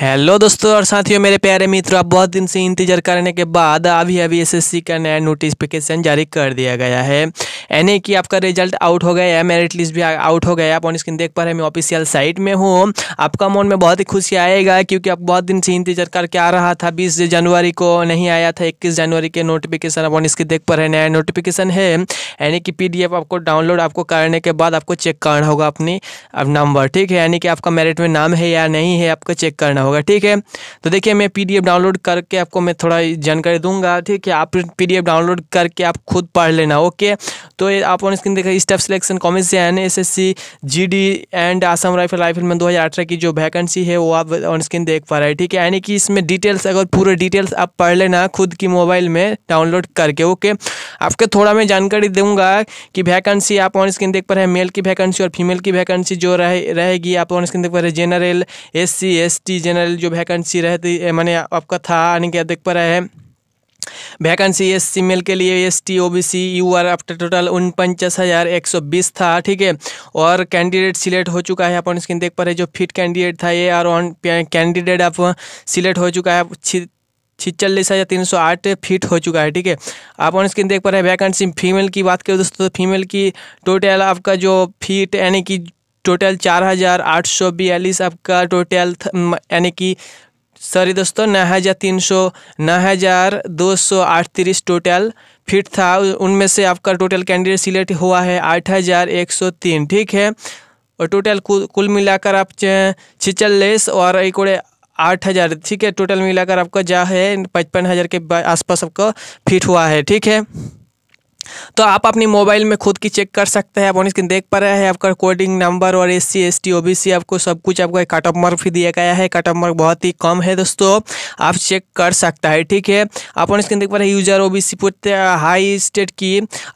hello दोस्तों और साथियों मेरे प्यारे मित्रों आप बहुत दिन से इंतजार करने के बाद अभी अभी एसएससी का नया नोटिफिकेशन जारी कर दिया गया है यानी कि आपका रिजल्ट आउट हो गया है मेरिट लिस्ट भी आउट हो गया है आप ऑन स्क्रीन देख पा रहे हैं मैं ऑफिशियल साइट में हूँ आपका मन में बहुत ही खुशी आएगा क्योंकि आप बहुत दिन से इंतजार करके आ रहा था बीस जनवरी को नहीं आया था इक्कीस जनवरी के नोटिफिकेशन आप ऑन स्क्रीन देख पा रहे हैं नया नोटिफिकेशन है यानी कि पी आपको डाउनलोड आपको करने के बाद आपको चेक करना होगा अपनी अब नंबर ठीक है यानी कि आपका मेरिट में नाम है या नहीं है आपको चेक करना होगा ठीक है तो देखिए मैं पी डाउनलोड करके आपको मैं थोड़ा जानकारी दूंगा ठीक है आप पी डाउनलोड करके आप खुद पढ़ लेना ओके तो ये आप ऑन स्क्रीन देखा स्टाफ सिलेक्शन कॉमेज से N S S C G D and Assam rifle rifle में दो हज़ार अठारह की जो वैकेंसी है वो आप ऑन स्क्रीन देख पा रहे हैं ठीक है यानी कि इसमें डिटेल्स अगर पूरे डिटेल्स आप पढ़ लेना खुद की मोबाइल में डाउनलोड करके ओके आपके थोड़ा मैं जानकारी दूंगा कि वैकेंसी आप ऑन स्क्रीन देख पा रहे हैं मेल की वैकेंसी और फीमेल की वैकेंसी जो रहे रहेगी आप ऑन स्क्रीन देख पा रहे हैं जनरल एस सी जनरल जो वैकेंसी रहती मैंने आपका था यानी कि आप देख पा रहे हैं वैकेंसी एस सी मेल के लिए S T O B C U R after total उनपचास हज़ार एक सौ बीस था ठीक है और कैंडिडेट सिलेक्ट हो चुका है अपन स्क्रीन देख पा रहे जो फिट कैंडिडेट था ये और ऑन कैंडिडेट आप सिलेक्ट हो चुका है छिचालीस हज़ार तीन सौ आठ फीट हो चुका है ठीक है आप ऑन स्क्रीन देख पा रहे हैं वैकेंसी फीमेल की बात करें तो दोस्तों फीमेल की टोटल आपका जो फीट यानी कि टोटल चार हज़ार आठ सौ बयालीस आपका टोटल यानी कि सॉरी दोस्तों नौ हज़ार तीन सौ नौ हज़ार दो सौ अड़तीस टोटल फिट था उनमें से आपका टोटल कैंडिडेट सिलेक्ट हुआ है आठ हज़ार एक सौ तीन ठीक है और टोटल कुल कुल मिलाकर आप छिचालीस और एक और आठ हज़ार ठीक है टोटल मिलाकर आपका जा है पचपन हज़ार के आसपास आपका फिट हुआ है ठीक है तो आप अपने मोबाइल में खुद की चेक कर सकते हैं आप ऑन स्क्रीन देख पा रहे हैं आपका कोडिंग नंबर और S C S T O B C आपको सब कुछ आपको कट ऑफ मार्क भी दिया गया है कट ऑफ मार्क बहुत ही कम है दोस्तों आप चेक कर सकता है ठीक है आप ऑन स्क्रीन देख पा रहे हैं यूजर ओ बी सी पूछते हाई स्टेट की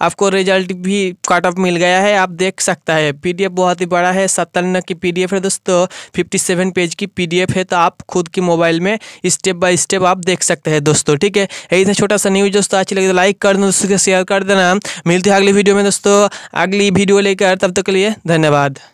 आपको रिजल्ट भी कट ऑफ मिल गया है आप देख सकता है पी डी एफ बहुत ही बड़ा है सत्तान की पी डी एफ है दोस्तों फिफ्टी सेवन पेज की पी डी एफ है तो आप खुद के मोबाइल में स्टेप बाय स्टेप आप देख सकते हैं दोस्तों ठीक है यही था छोटा सा न्यूज़ दोस्तों अच्छी लगी तो लाइक कर दो दोस्तों शेयर कर देना करना मिलते हैं अगली वीडियो में दोस्तों अगली वीडियो लेकर तब तक तो के लिए धन्यवाद